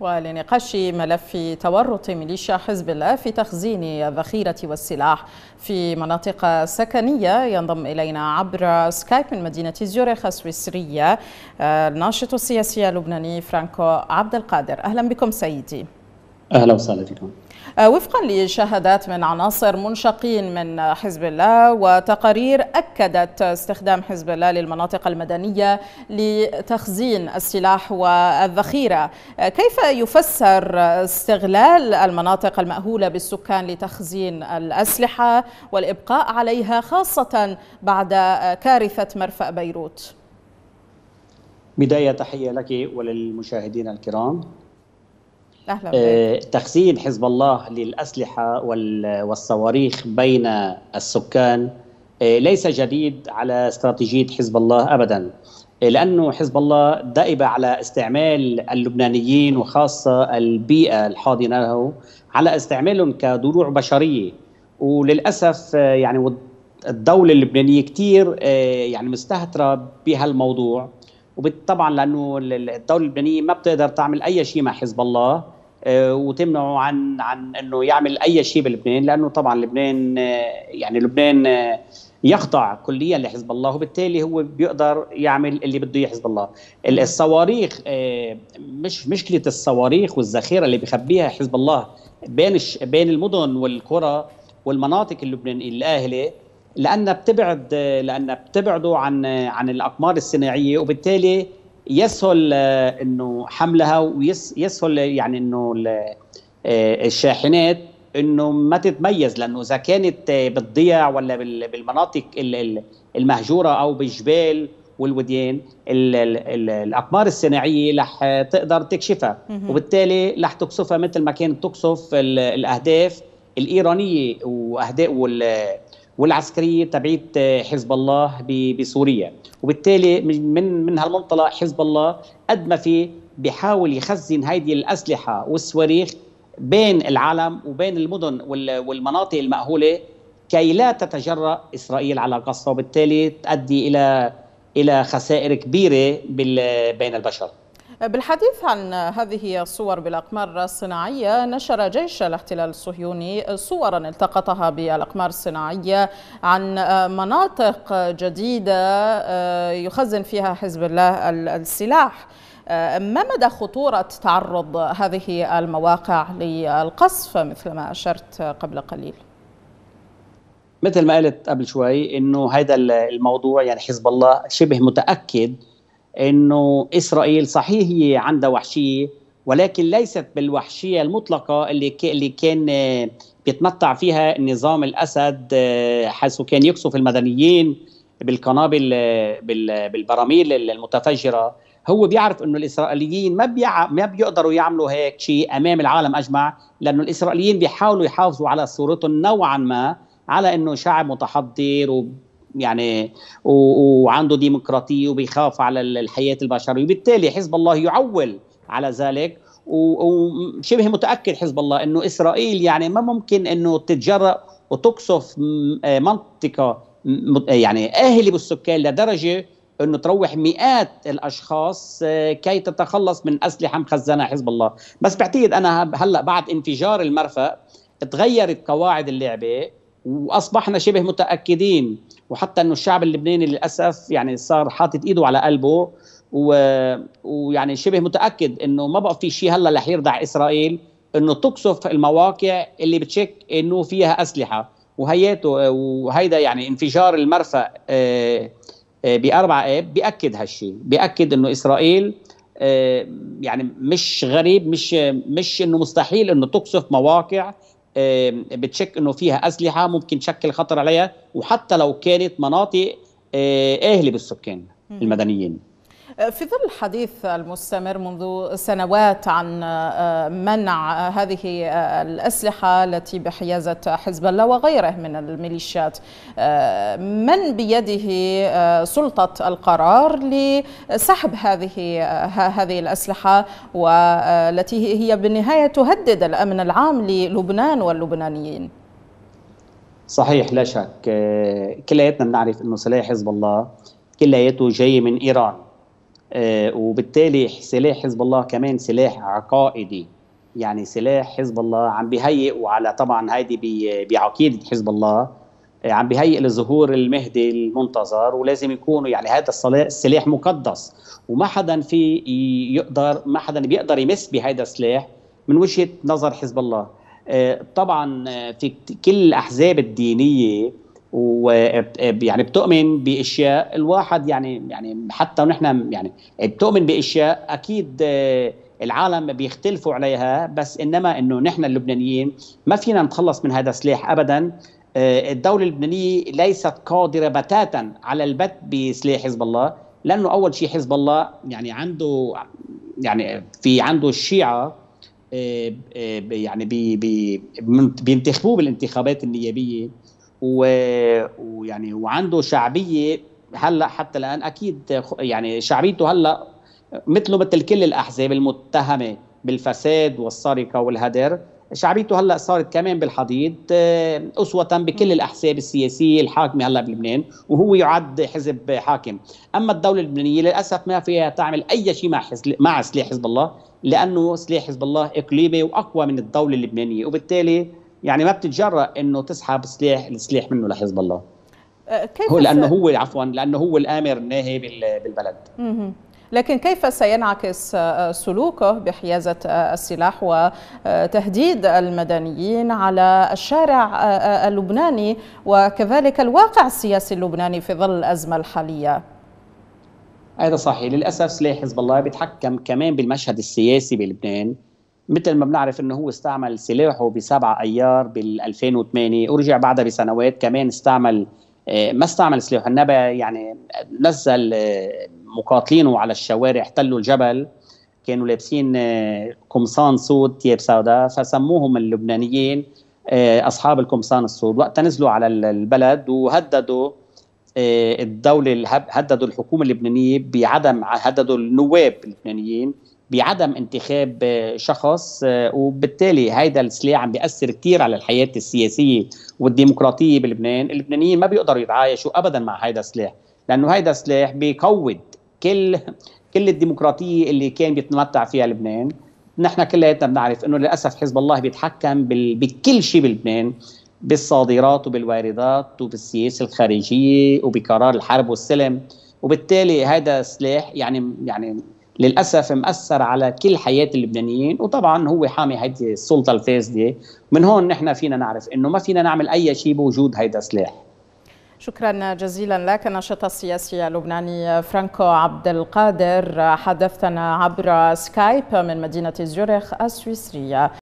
ولنقاش ملف تورط ميليشيا حزب الله في تخزين الذخيرة والسلاح في مناطق سكنية ينضم إلينا عبر سكايب من مدينة زيورخ السويسرية آه، الناشط السياسي اللبناني فرانكو عبد القادر أهلا بكم سيدي اهلا وسهلا فيكم آه، وفقا لشهادات من عناصر منشقين من حزب الله وتقارير اكدت استخدام حزب الله للمناطق المدنيه لتخزين السلاح والذخيره، آه، كيف يفسر استغلال المناطق الماهوله بالسكان لتخزين الاسلحه والابقاء عليها خاصه بعد كارثه مرفأ بيروت؟ بدايه تحيه لك وللمشاهدين الكرام. آه، تخزين حزب الله للأسلحة والصواريخ بين السكان آه، ليس جديد على استراتيجية حزب الله أبدا آه، لأنه حزب الله دائب على استعمال اللبنانيين وخاصة البيئة الحاضنة له على استعمالهم كدروع بشرية وللأسف يعني الدولة اللبنانية كتير يعني مستهترة بهالموضوع وطبعا لأنه الدولة اللبنانية ما بتقدر تعمل أي شيء مع حزب الله آه، وتمنعه عن عن انه يعمل اي شيء بلبنان لانه طبعا لبنان آه، يعني لبنان آه، يخضع كليا لحزب الله وبالتالي هو بيقدر يعمل اللي بده اياه حزب الله الصواريخ مش مشكله الصواريخ والذخيره اللي بيخبيها حزب الله بين بين المدن والقرى والمناطق اللبنانيه الاهله لانها بتبعد لانها بتبعده عن عن الاقمار الصناعيه وبالتالي يسهل آه، انه حملها ويسهل يعني انه آه، الشاحنات انه ما تتميز لانه اذا كانت آه، بالضيع ولا بالمناطق المهجوره او بالجبال والوديان الاقمار الصناعيه رح تقدر تكشفها وبالتالي رح تقصفها مثل ما كانت تقصف الاهداف الايرانيه واهداف وال والعسكريه تبعيت آه، حزب الله بسوريا وبالتالي من من هالمنطلق حزب الله قد ما في بيحاول يخزن هيدي الاسلحه والصواريخ بين العالم وبين المدن والمناطق المأهوله كي لا تتجرأ اسرائيل على قصفها وبالتالي تؤدي الى الى خسائر كبيره بين البشر بالحديث عن هذه الصور بالأقمار الصناعية نشر جيش الاحتلال الصهيوني صورا التقطها بالأقمار الصناعية عن مناطق جديدة آه، يخزن فيها حزب الله السلاح آه، ما مدى خطورة تعرض هذه المواقع للقصف مثل ما أشرت قبل قليل؟ مثل ما قلت قبل شوي انه هذا الموضوع يعني حزب الله شبه متاكد انه اسرائيل صحيح هي عندها وحشيه ولكن ليست بالوحشيه المطلقه اللي اللي كان آه، بيتمتع فيها نظام الاسد آه، حيث كان يقصف المدنيين بالقنابل آه، بالبراميل المتفجره هو بيعرف انه الاسرائيليين ما بيع... ما بيقدروا يعملوا هيك شيء امام العالم اجمع لانه الاسرائيليين بيحاولوا يحافظوا على صورتهم نوعا ما على انه شعب متحضر يعني وعنده ديمقراطيه وبيخاف على الحياه البشريه وبالتالي حزب الله يعول على ذلك وشبه متاكد حزب الله انه اسرائيل يعني ما ممكن انه تتجرأ وتقصف آه، منطقه يعني اهله بالسكان لدرجه انه تروح مئات الاشخاص آه، كي تتخلص من اسلحه مخزنه حزب الله، بس بعتقد انا هلا بعد انفجار المرفأ تغيرت قواعد اللعبه واصبحنا شبه متاكدين وحتى انه الشعب اللبناني للاسف يعني صار حاطط ايده على قلبه و... ويعني شبه متاكد انه ما بقى في شيء هلا رح يرضع اسرائيل انه تقصف المواقع اللي بتشك انه فيها اسلحه وهيته وهيدا يعني انفجار المرفأ آه، آه، بأربعة آب بيأكد هالشيء بيأكد انه اسرائيل آه، يعني مش غريب مش مش انه مستحيل انه تقصف مواقع بتشك انه فيها اسلحه ممكن تشكل خطر عليها وحتى لو كانت مناطق آه، اهل بالسكان المدنيين في ظل الحديث المستمر منذ سنوات عن آه، منع هذه آه، الأسلحة التي بحيازة حزب الله وغيره من الميليشيات آه، من بيده سلطة القرار لسحب هذه هذه الأسلحة والتي هي بالنهاية تهدد الأمن العام للبنان واللبنانيين صحيح لا شك كلياتنا بنعرف انه سلاح حزب الله كلياته جاي من ايران آه، وبالتالي سلاح حزب الله كمان سلاح عقائدي يعني سلاح حزب الله عم بيهيئ وعلى طبعا هيدي بعقيده حزب الله آه، عم بيهيئ لظهور المهدي المنتظر ولازم يكونوا يعني هذا السلاح مقدس وما حدا في يقدر ما حدا بيقدر يمس بهذا السلاح من وجهه نظر حزب الله آه، طبعا في كل الاحزاب الدينيه ويعني بتؤمن باشياء الواحد يعني يعني حتى ونحن يعني بتؤمن باشياء اكيد آه، العالم بيختلفوا عليها بس انما انه نحن اللبنانيين ما فينا نتخلص من هذا السلاح ابدا آه، الدوله اللبنانيه ليست قادره بتاتا على البت بسلاح حزب الله لانه اول شيء حزب الله يعني عنده يعني في عنده الشيعه آه، يعني بي بي بينتخبوه بالانتخابات النيابيه و... ويعني وعنده شعبيه هلا حتى الان اكيد يعني شعبيته هلا مثله مثل كل الاحزاب المتهمه بالفساد والسرقه والهدر شعبيته هلا صارت كمان بالحضيض آه، اسوه بكل الاحزاب السياسيه الحاكمه هلا بلبنان وهو يعد حزب حاكم اما الدوله اللبنانيه للاسف ما فيها تعمل اي شيء مع حزب مع سلاح حزب الله لانه سلاح حزب الله اقليمي واقوى من الدوله اللبنانيه وبالتالي يعني ما بتتجرأ انه تسحب سلاح السلاح منه لحزب الله أه، كيف هو لانه هو عفوا لانه هو الامر الناهي بالبلد لكن كيف سينعكس أه، سلوكه بحيازة أه، السلاح وتهديد المدنيين على الشارع اللبناني وكذلك الواقع السياسي اللبناني في ظل الأزمة الحالية هذا صحيح للأسف سلاح حزب الله بيتحكم كمان بالمشهد السياسي بلبنان مثل ما بنعرف انه هو استعمل سلاحه بسبعة ايار بال 2008 ورجع بعدها بسنوات كمان استعمل آه، ما استعمل سلاحه النبا يعني نزل آه، مقاتلينه على الشوارع احتلوا الجبل كانوا لابسين آه، قمصان سود تياب سوداء فسموهم اللبنانيين اصحاب القمصان السود وقتها نزلوا على البلد وهددوا الدوله هددوا الحكومه اللبنانيه بعدم هددوا النواب اللبنانيين بعدم انتخاب آه، شخص آه، وبالتالي هيدا السلاح عم بيأثر كثير على الحياة السياسية والديمقراطية بلبنان اللبنانيين ما بيقدروا يتعايشوا أبدا مع هيدا السلاح لأنه هيدا السلاح بيقود كل كل الديمقراطية اللي كان بيتمتع فيها لبنان نحن كلياتنا بنعرف انه للاسف حزب الله بيتحكم بكل شيء بلبنان بالصادرات وبالواردات وبالسياسه الخارجيه وبقرار الحرب والسلم وبالتالي هذا سلاح يعني يعني للاسف مأثر على كل حياه اللبنانيين وطبعا هو حامي هيدي السلطه الفاسده من هون نحن فينا نعرف انه ما فينا نعمل اي شيء بوجود هيدا السلاح شكرا جزيلا لك الناشط السياسي اللبناني فرانكو عبد القادر حدثنا عبر سكايب من مدينه زيورخ السويسريه